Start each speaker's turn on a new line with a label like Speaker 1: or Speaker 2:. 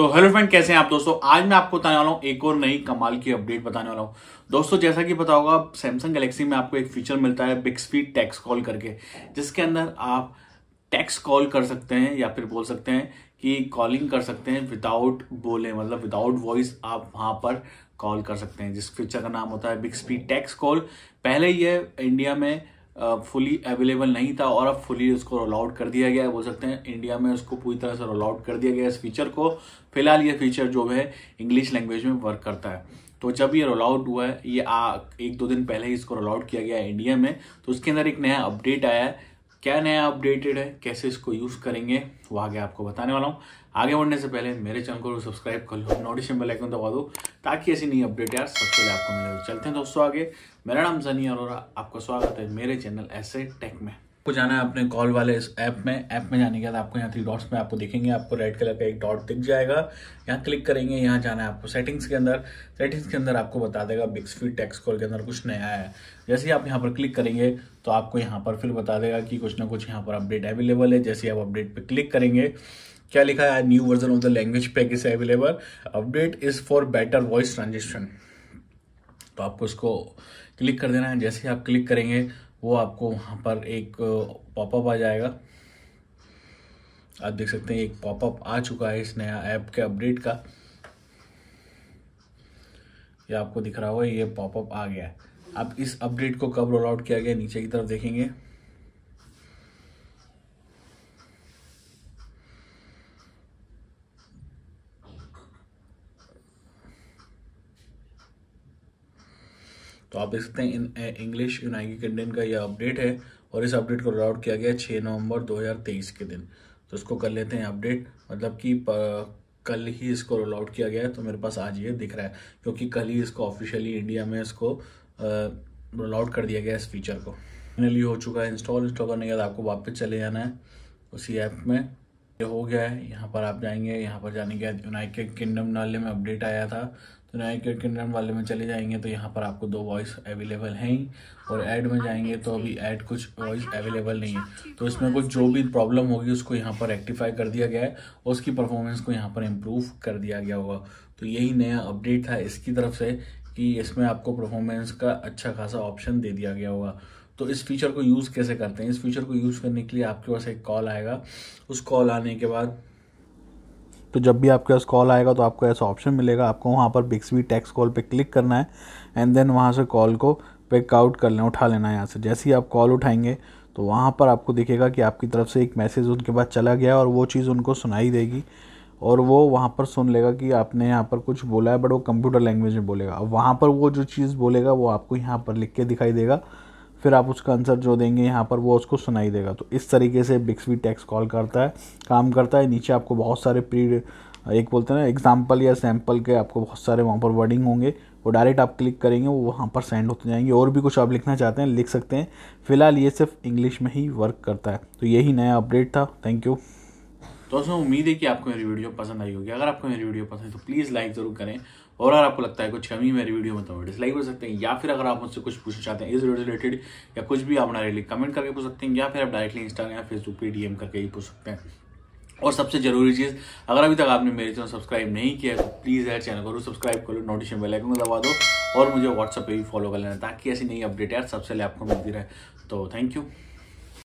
Speaker 1: तो hello friend कैसे हैं आप दोस्तों आज मैं आपको बताने वाला हूँ एक और नई कमाल की अपडेट बताने वाला हूँ दोस्तों जैसा कि पता होगा सैमसंग गैलेक्सी में आपको एक फीचर मिलता है स्पीड टैक्स कॉल करके जिसके अंदर आप टैक्स कॉल कर सकते हैं या फिर बोल सकते हैं कि कॉलिंग कर सकते हैं विदाउट बोले मतलब विदाउट वॉइस आप वहाँ पर कॉल कर सकते हैं जिस फीचर का नाम होता है स्पीड टैक्स कॉल पहले यह इंडिया में फुली अवेलेबल नहीं था और अब फुली उसको रोल आउट कर दिया गया है बोल सकते हैं इंडिया में उसको पूरी तरह से रोल आउट कर दिया गया है इस फीचर को फिलहाल ये फीचर जो है इंग्लिश लैंग्वेज में वर्क करता है तो जब ये रोल आउट हुआ है ये आ, एक दो दिन पहले ही इसको रोल आउट किया गया है इंडिया में तो उसके अंदर एक नया अपडेट आया है क्या नया अपडेटेड है कैसे इसको यूज़ करेंगे वो आगे आपको बताने वाला हूँ आगे बढ़ने से पहले मेरे चैनल को सब्सक्राइब कर लो नोटिफिकेशन बेल आइकन दबा दो ताकि ऐसी नई अपडेट यार सबसे पहले आपको मिले चलते हैं दोस्तों आगे मेरा नाम सनी अरोरा आपका स्वागत है मेरे चैनल ऐसे टेक में आपको जाना है अपने कॉल वाले इस ऐप में ऐप में जाने के बाद आपको यहाँ थ्री डॉट्स में आपको देखेंगे आपको रेड कलर का एक डॉट दिख जाएगा यहाँ क्लिक करेंगे यहाँ जाना है आपको सेटिंग्स के अंदर सेटिंग्स के अंदर आपको बता देगा बिक्सफी टैक्स कॉल के अंदर कुछ नया है जैसे ही आप यहाँ पर क्लिक करेंगे तो आपको यहाँ पर फिर बता देगा कि कुछ ना कुछ यहाँ पर अपडेट अवेलेबल है जैसे आप अपडेट पर क्लिक करेंगे क्या लिखा है new version of the language pack is available update is for better voice transaction तो आपको इसको क्लिक कर देना है जैसे ही आप क्लिक करेंगे वो आपको वहाँ पर एक पॉपअप आ जाएगा आप देख सकते हैं एक पॉपअप आ चुका है इस नया ऐप के अपडेट का ये आपको दिख रहा होगा ये पॉपअप आ गया है अब इस अपडेट को कब रोल आउट किया गया नीचे की तरफ देखेंगे तो आप देख सकते हैं इन इंग्लिश यूनाइटेड किंगडम का यह अपडेट है और इस अपडेट को रोल आउट किया गया छः नवंबर 2023 के दिन तो इसको कर लेते हैं अपडेट मतलब कि कल ही इसको रोल आउट किया गया है तो मेरे पास आज ये दिख रहा है क्योंकि कल ही इसको ऑफिशियली इंडिया में इसको रोल आउट कर दिया गया इस फीचर को फाइनली हो चुका है इंस्टॉल इंस्टॉल करने के बाद आपको वापस चले जाना है उसी ऐप में ये हो गया है यहाँ पर आप जाएंगे यहाँ पर जाने के बाद यूनाइटेड किंगडम नाले में अपडेट आया था तो यूनाइटेड किंगडम वाले में चले जाएंगे तो यहाँ पर आपको दो वॉइस अवेलेबल हैं ही और ऐड हाँ, में जाएंगे तो अभी ऐड कुछ वॉइस अच्छा, अवेलेबल अच्छा, नहीं है अच्छा, तो इसमें कुछ जो भी प्रॉब्लम होगी उसको यहाँ पर रेक्टिफाई कर दिया गया है और उसकी परफॉर्मेंस को यहाँ पर इम्प्रूव कर दिया गया होगा तो यही नया अपडेट था इसकी तरफ से कि इसमें आपको परफॉर्मेंस का अच्छा खासा ऑप्शन दे दिया गया होगा तो इस फीचर को यूज़ कैसे करते हैं इस फीचर को यूज़ करने के लिए आपके पास एक कॉल आएगा उस कॉल आने के बाद तो जब भी आपके पास कॉल आएगा तो आपको ऐसा ऑप्शन मिलेगा आपको वहाँ पर बिक्सवी टैक्स कॉल पर क्लिक करना है एंड देन वहाँ से कॉल को पिकआउट कर लें उठा लेना है यहाँ से जैसे ही आप कॉल उठाएंगे तो वहाँ पर आपको दिखेगा कि आपकी तरफ से एक मैसेज उनके पास चला गया और वो चीज़ उनको सुनाई देगी और वो वहाँ पर सुन लेगा कि आपने यहाँ पर कुछ बोला है बट वो कंप्यूटर लैंग्वेज में बोलेगा वहाँ पर वो जो चीज़ बोलेगा वो आपको यहाँ पर लिख के दिखाई देगा फिर आप उसका आंसर जो देंगे यहाँ पर वो उसको सुनाई देगा तो इस तरीके से बिक्सवी टैक्स कॉल करता है काम करता है नीचे आपको बहुत सारे प्री एक बोलते हैं ना एग्जाम्पल या सैम्पल के आपको बहुत सारे वहाँ पर वर्डिंग होंगे वो डायरेक्ट आप क्लिक करेंगे वो वहाँ पर सेंड होते जाएंगे और भी कुछ आप लिखना चाहते हैं लिख सकते हैं फिलहाल ये सिर्फ इंग्लिश में ही वर्क करता है तो यही नया अपडेट था थैंक यू तो दोस्तों उम्मीद है कि आपको मेरी वीडियो पसंद आई होगी अगर आपको मेरी वीडियो पसंद है तो प्लीज़ लाइक ज़रूर करें और अगर आपको लगता है कुछ कमी मेरी वीडियो में तो डिसलाइक कर सकते हैं या फिर अगर आप मुझसे कुछ पूछना चाहते हैं इस वीडियो रिलेटेड या कुछ भी आप डायरेक्टली कमेंट करके पूछ सकते हैं या फिर आप डायरेक्टली इंस्टाग्राम या फेसबुक पर डी करके ही पूछ सकते हैं और सबसे जरूरी चीज़ अगर अभी तक आपने मेरे चैनल सब्सक्राइब नहीं किया तो प्लीज़ यार चैनल को सब्सक्राइब करो नोटिफिकेशन बेल आइकन को दबा दो और मुझे व्हाट्सअप पे भी फॉलो कर लेना ताकि ऐसी नई अपडेट यार सबसे पहले आपको मिलती रहे तो थैंक यू